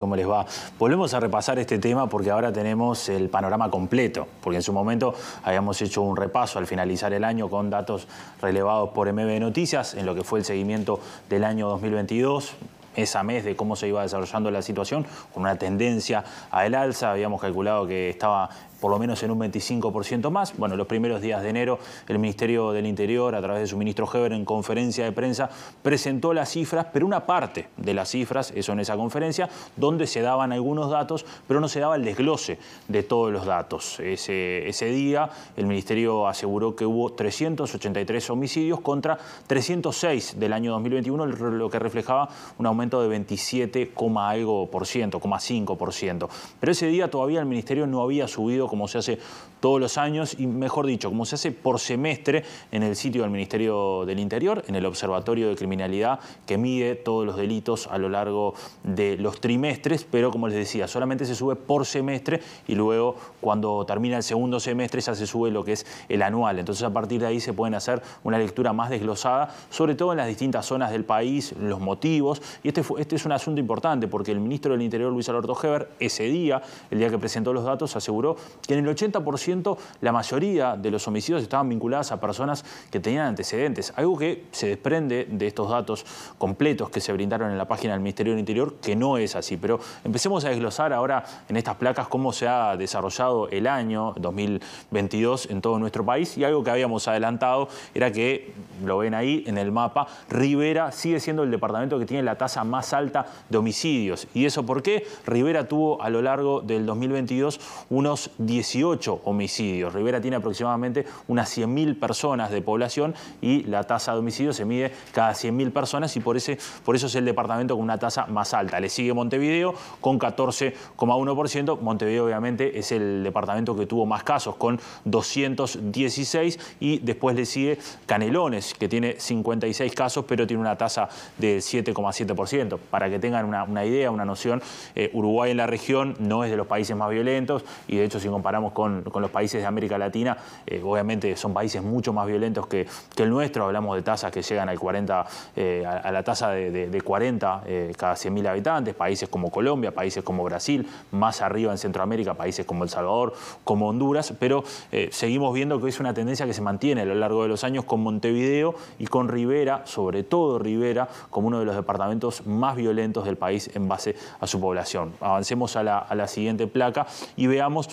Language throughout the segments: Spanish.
¿Cómo les va? Volvemos a repasar este tema porque ahora tenemos el panorama completo, porque en su momento habíamos hecho un repaso al finalizar el año con datos relevados por MB Noticias en lo que fue el seguimiento del año 2022 esa mes de cómo se iba desarrollando la situación, con una tendencia a el alza. Habíamos calculado que estaba por lo menos en un 25% más. Bueno, los primeros días de enero el Ministerio del Interior, a través de su ministro Heber, en conferencia de prensa, presentó las cifras, pero una parte de las cifras, eso en esa conferencia, donde se daban algunos datos, pero no se daba el desglose de todos los datos. Ese, día el Ministerio aseguró que hubo 383 homicidios contra 306 del año 2021, lo que reflejaba un aumento de 27, algo por ciento, 5 Pero ese día todavía el Ministerio no había subido como se hace todos los años y, mejor dicho, como se hace por semestre en el sitio del Ministerio del Interior, en el Observatorio de Criminalidad, que mide todos los delitos a lo largo de los trimestres, pero como les decía, solamente se sube por semestre y luego cuando termina el segundo semestre ya se sube lo que es el anual. Entonces a partir de ahí se pueden hacer una lectura más desglosada, sobre todo en las distintas zonas del país, los motivos. Y este, este es un asunto importante porque el ministro del Interior, Luis Alberto Heber, ese día, el día que presentó los datos, aseguró que en el 80% la mayoría de los homicidios estaban vinculadas a personas que tenían antecedentes, algo que se desprende de estos datos completos que se brindaron en la página del Ministerio del Interior, que no es así. Pero empecemos a desglosar ahora en estas placas cómo se ha desarrollado el año 2022 en todo nuestro país y algo que habíamos adelantado era que, lo ven ahí en el mapa, Rivera sigue siendo el departamento que tiene la tasa más alta de homicidios. ¿Y eso por qué? Rivera tuvo a lo largo del 2022 unos 18 homicidios. Rivera tiene aproximadamente unas 100.000 personas de población y la tasa de homicidios se mide cada 100.000 personas y por, ese, por eso es el departamento con una tasa más alta. Le sigue Montevideo con 14,1%. Montevideo obviamente es el departamento que tuvo más casos con 216 y después le sigue Canelones que tiene 56 casos pero tiene una tasa de 7,7%. Para que tengan una, idea, una noción, eh, Uruguay en la región no es de los países más violentos y de hecho comparamos con, los países de América Latina, eh, obviamente son países mucho más violentos que, que el nuestro, hablamos de tasas que llegan al 40, eh, a, la tasa de, 40 eh, cada 100.000 habitantes, países como Colombia, países como Brasil, más arriba en Centroamérica, países como El Salvador, como Honduras, pero seguimos viendo que es una tendencia que se mantiene a lo largo de los años con Montevideo y con Rivera, sobre todo Rivera, como uno de los departamentos más violentos del país en base a su población. Avancemos a la, a la siguiente placa y veamos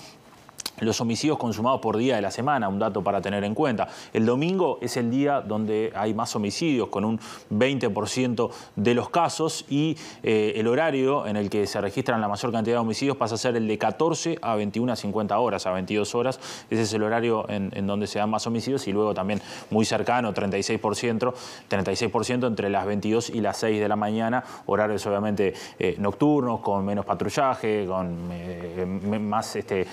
los homicidios consumados por día de la semana, un dato para tener en cuenta. El domingo es el día donde hay más homicidios, con un 20% de los casos y eh, el horario en el que se registran la mayor cantidad de homicidios pasa a ser el de 14 a 21 a 50 horas, a 22 horas. Ese es el horario en, donde se dan más homicidios y luego también muy cercano, 36%, 36% entre las 22 y las 6 de la mañana, horarios obviamente eh, nocturnos, con menos patrullaje, con eh, más este,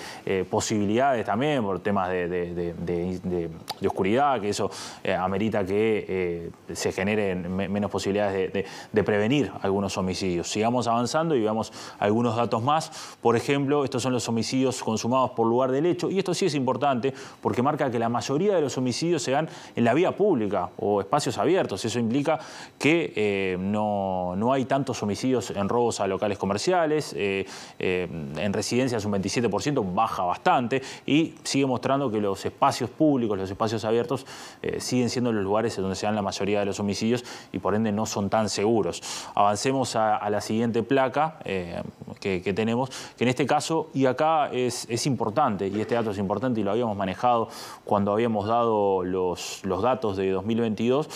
posibilidades posibilidades también por temas de, oscuridad, que eso eh, amerita que eh, se generen menos posibilidades de, prevenir algunos homicidios. Sigamos avanzando y veamos algunos datos más. Por ejemplo, estos son los homicidios consumados por lugar del hecho, y esto sí es importante porque marca que la mayoría de los homicidios se dan en la vía pública o espacios abiertos. Eso implica que eh, no, no, hay tantos homicidios en robos a locales comerciales, en residencias un 27% baja bastante y sigue mostrando que los espacios públicos, los espacios abiertos, eh, siguen siendo los lugares en donde se dan la mayoría de los homicidios y por ende no son tan seguros. Avancemos a, la siguiente placa eh, que, tenemos, que en este caso, y acá es, importante, y este dato es importante y lo habíamos manejado cuando habíamos dado los datos de 2022,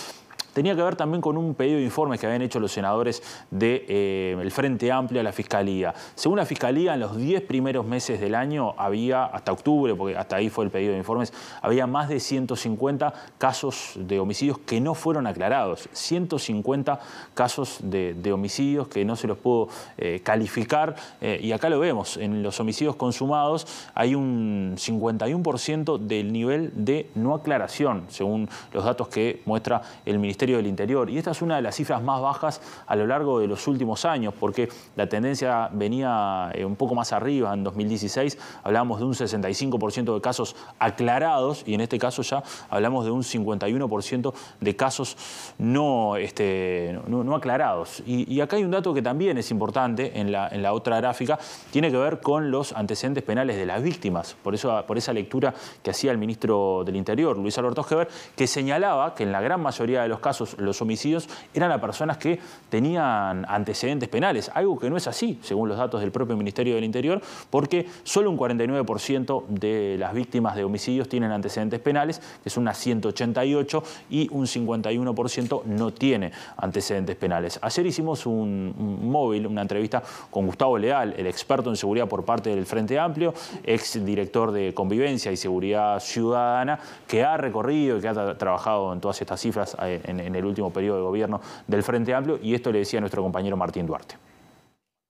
tenía que ver también con un pedido de informes que habían hecho los senadores del eh, Frente Amplio a la Fiscalía. Según la Fiscalía, en los 10 primeros meses del año había, hasta octubre, porque hasta ahí fue el pedido de informes, había más de 150 casos de homicidios que no fueron aclarados. 150 casos de, homicidios que no se los pudo eh, calificar. Eh, y acá lo vemos, en los homicidios consumados hay un 51% del nivel de no aclaración, según los datos que muestra el Ministerio del Interior. Y esta es una de las cifras más bajas a lo largo de los últimos años, porque la tendencia venía eh, un poco más arriba. En 2016 hablábamos de un 65% de casos aclarados y en este caso ya hablamos de un 51% de casos no, este, no, aclarados. Y, acá hay un dato que también es importante en la, en la otra gráfica, tiene que ver con los antecedentes penales de las víctimas. Por, eso, por esa lectura que hacía el ministro del Interior, Luis Alberto Geber que señalaba que en la gran mayoría de los casos los homicidios eran a personas que tenían antecedentes penales, algo que no es así, según los datos del propio Ministerio del Interior, porque solo un 49% de las víctimas de homicidios tienen antecedentes penales, que es unas 188, y un 51% no tiene antecedentes penales. Ayer hicimos un, un móvil, una entrevista con Gustavo Leal, el experto en seguridad por parte del Frente Amplio, ex director de Convivencia y Seguridad Ciudadana, que ha recorrido y que ha trabajado en todas estas cifras eh, en en, el último periodo de gobierno del Frente Amplio, y esto le decía nuestro compañero Martín Duarte.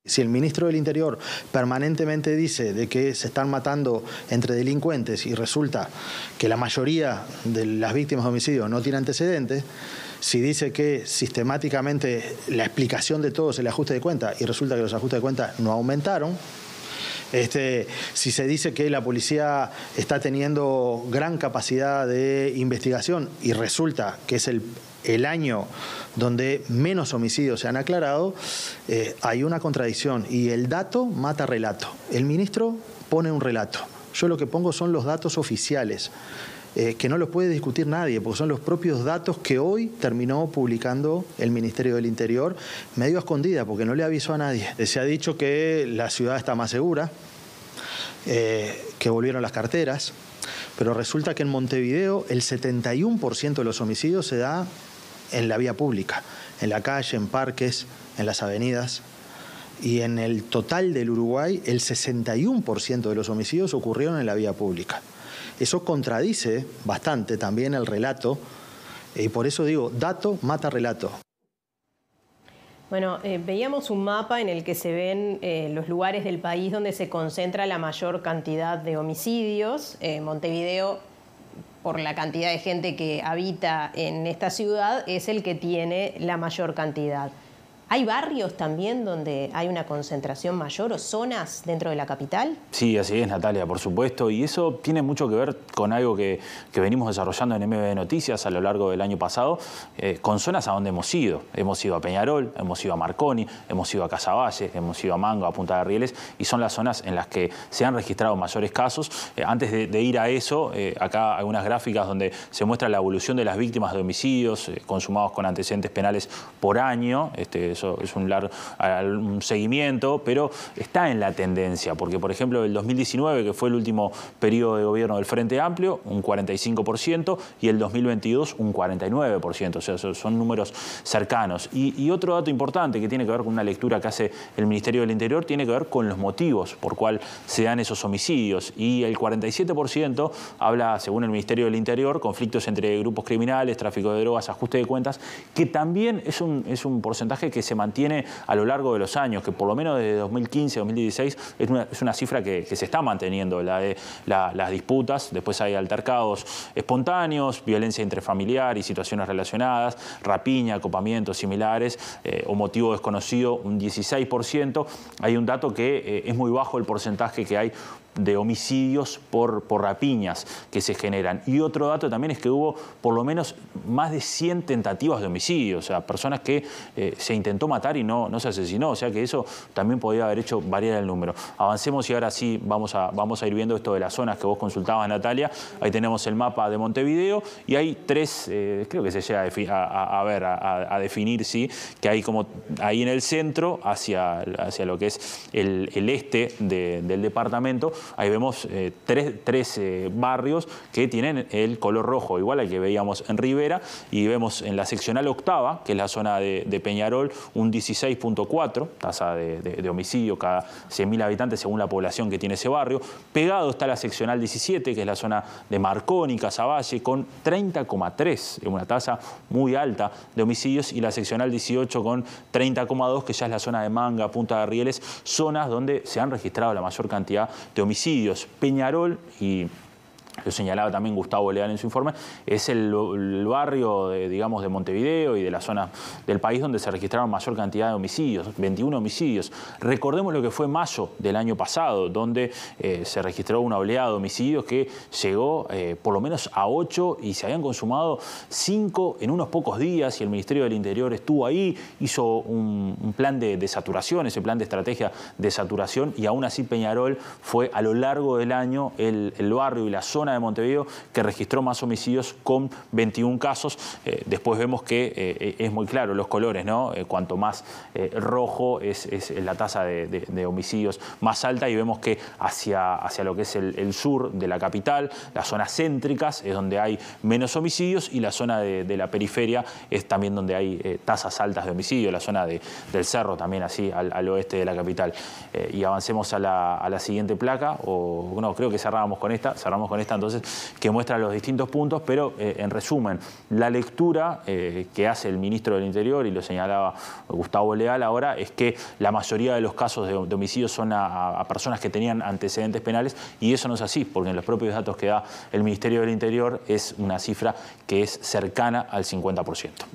Si el ministro del Interior permanentemente dice de que se están matando entre delincuentes y resulta que la mayoría de las víctimas de homicidio no tiene antecedentes, si dice que sistemáticamente la explicación de todo es el ajuste de cuentas y resulta que los ajustes de cuentas no aumentaron, este, si se dice que la policía está teniendo gran capacidad de investigación y resulta que es el, el año donde menos homicidios se han aclarado, eh, hay una contradicción y el dato mata relato. El ministro pone un relato. Yo lo que pongo son los datos oficiales. Eh, que no los puede discutir nadie, porque son los propios datos que hoy terminó publicando el Ministerio del Interior, medio escondida, porque no le avisó a nadie. Eh, se ha dicho que la ciudad está más segura, eh, que volvieron las carteras, pero resulta que en Montevideo el 71% de los homicidios se da en la vía pública, en la calle, en parques, en las avenidas. Y en el total del Uruguay, el 61% de los homicidios ocurrieron en la vía pública. Eso contradice bastante también el relato eh, y por eso digo, dato mata relato. Bueno, eh, veíamos un mapa en el que se ven eh, los lugares del país donde se concentra la mayor cantidad de homicidios. Montevideo, por la cantidad de gente que habita en esta ciudad, es el que tiene la mayor cantidad. ¿Hay barrios también donde hay una concentración mayor o zonas dentro de la capital? Sí, así es, Natalia, por supuesto. Y eso tiene mucho que ver con algo que, venimos desarrollando en MB Noticias a lo largo del año pasado, eh, con zonas a donde hemos ido. Hemos ido a Peñarol, hemos ido a Marconi, hemos ido a Casaballe, hemos ido a Mango, a Punta de Rieles, y son las zonas en las que se han registrado mayores casos. Eh, antes de, ir a eso, eh, acá algunas gráficas donde se muestra la evolución de las víctimas de homicidios consumados con antecedentes penales por año. Este, eso es un, seguimiento, pero está en la tendencia, porque por ejemplo el 2019, que fue el último periodo de gobierno del Frente Amplio, un 45%, y el 2022 un 49%, o sea, son números cercanos. Y, otro dato importante que tiene que ver con una lectura que hace el Ministerio del Interior tiene que ver con los motivos por cual se dan esos homicidios, y el 47% habla, según el Ministerio del Interior, conflictos entre grupos criminales, tráfico de drogas, ajuste de cuentas, que también es un, es un porcentaje que se mantiene a lo largo de los años, que por lo menos desde 2015, 2016 es una, cifra que, se está manteniendo, la de las disputas, después hay altercados espontáneos, violencia intrafamiliar y situaciones relacionadas, rapiña, acopamientos similares eh, o motivo desconocido, un 16%. Hay un dato que eh, es muy bajo el porcentaje que hay de homicidios por, por rapiñas que se generan. Y otro dato también es que hubo por lo menos más de 100 tentativas de homicidio, o sea, personas que eh, se intentaron matar y no, no se asesinó. O sea que eso también podía haber hecho variar el número. Avancemos y ahora sí vamos a, vamos a ir viendo esto de las zonas que vos consultabas, Natalia. Ahí tenemos el mapa de Montevideo y hay tres, eh, creo que se llega a, ver, a, definir, sí, que hay como ahí en el centro, hacia, hacia lo que es el, este del departamento, ahí vemos eh, tres, eh, barrios que tienen el color rojo, igual al que veíamos en Rivera, y vemos en la seccional octava, que es la zona de Peñarol, un 16.4, tasa de, homicidio cada 100.000 habitantes según la población que tiene ese barrio. Pegado está la seccional 17, que es la zona de Marconi, Casaballe, con 30,3, Es una tasa muy alta de homicidios, y la seccional 18 con 30,2, que ya es la zona de Manga, Punta de Rieles, zonas donde se han registrado la mayor cantidad de homicidios. Peñarol y lo señalaba también Gustavo Leal en su informe, es el, barrio, de, digamos, de Montevideo y de la zona del país donde se registraron mayor cantidad de homicidios, 21 homicidios. Recordemos lo que fue mayo del año pasado, donde eh, se registró una oleada de homicidios que llegó eh, por lo menos a 8 y se habían consumado 5 en unos pocos días y el Ministerio del Interior estuvo ahí, hizo un, plan de, saturación, ese plan de estrategia de saturación y aún así Peñarol fue a lo largo del año el barrio y la zona de Montevideo que registró más homicidios con 21 casos. Eh, después vemos que eh, eh, es muy claro los colores, ¿no? cuanto más rojo es, la tasa de, homicidios más alta y vemos que hacia, hacia lo que es el, sur de la capital, las zonas céntricas es donde hay menos homicidios y la zona de, la periferia es también donde hay tasas altas de homicidio, la zona del cerro también así al, oeste de la capital. y avancemos a la, siguiente placa, o no, creo que cerramos con esta, cerramos con esta entonces que muestra los distintos puntos, pero eh, en resumen, la lectura eh, que hace el ministro del Interior, y lo señalaba Gustavo Leal ahora, es que la mayoría de los casos de, homicidio homicidios son a, personas que tenían antecedentes penales, y eso no es así, porque en los propios datos que da el Ministerio del Interior es una cifra que es cercana al 50%.